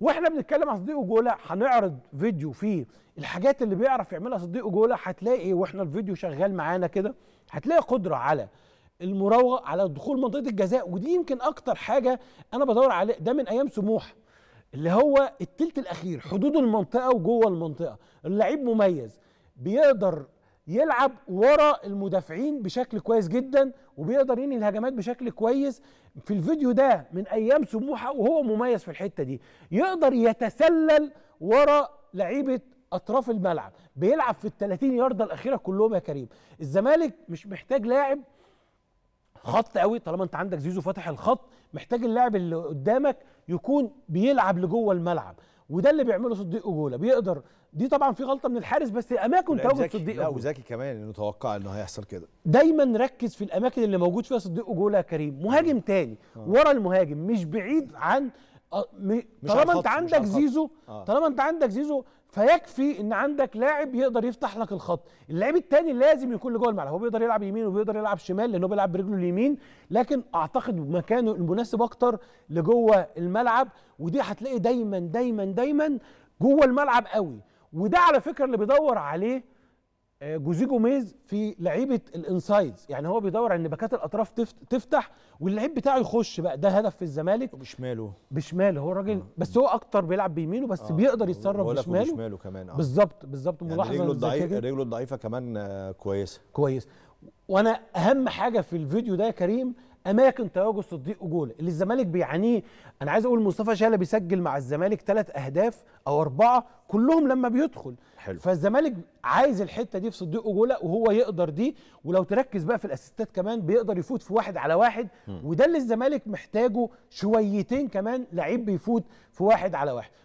واحنا بنتكلم عن صديق جولا هنعرض فيديو فيه الحاجات اللي بيعرف يعملها صديق جولا هتلاقي ايه؟ واحنا الفيديو شغال معانا كده هتلاقي قدره على المراوغه على دخول منطقه الجزاء ودي يمكن اكتر حاجه انا بدور عليه ده من ايام سموح اللي هو التلت الاخير حدود المنطقه وجوه المنطقه اللعيب مميز بيقدر يلعب ورا المدافعين بشكل كويس جدا وبيقدر ينهي الهجمات بشكل كويس في الفيديو ده من ايام سموحه وهو مميز في الحته دي يقدر يتسلل ورا لعيبه اطراف الملعب بيلعب في ال 30 يارده الاخيره كلهم يا كريم الزمالك مش محتاج لاعب خط قوي طالما انت عندك زيزو فاتح الخط محتاج اللاعب اللي قدامك يكون بيلعب لجوه الملعب وده اللي بيعمله صديق اوجولا بيقدر دي طبعا في غلطه من الحارس بس اماكن تواجد صديق لا وذكي كمان انه توقع انه هيحصل كده دايما ركز في الاماكن اللي موجود فيها صديق اوجولا يا كريم مهاجم تاني آه. ورا المهاجم مش بعيد عن آه، آه. طالما انت عندك زيزو طالما انت عندك زيزو فيكفي ان عندك لاعب يقدر يفتح لك الخط اللاعب الثاني لازم يكون جوه الملعب هو بيقدر يلعب يمين وبيقدر يلعب شمال لانه بيلعب برجله اليمين لكن اعتقد مكانه المناسب اكتر لجوه الملعب ودي هتلاقي دايما دايما دايما جوه الملعب قوي وده على فكره اللي بيدور عليه آه، جوزي جوميز في لعيبه الانسايدز يعني هو بيدور ان باكات الاطراف تفتح واللعيب بتاعه يخش بقى ده هدف في الزمالك بشماله بشماله هو راجل آه. بس هو اكتر بيلعب بيمينه بس آه. بيقدر يتصرف بشماله بشماله كمان آه. بالظبط بالظبط يعني ملاحظه رجله الضعيفه رجله الضعيفه كمان آه كويسه كويس وانا اهم حاجه في الفيديو ده يا كريم اماكن تواجد صديق اجوله اللي الزمالك بيعانيه انا عايز اقول مصطفى شالة بيسجل مع الزمالك ثلاث اهداف او اربعه كلهم لما بيدخل حلو. فالزمالك عايز الحته دي في صديق اجوله وهو يقدر دي ولو تركز بقى في الاسيستات كمان بيقدر يفوت في واحد على واحد م. وده اللي الزمالك محتاجه شويتين كمان لعيب بيفوت في واحد على واحد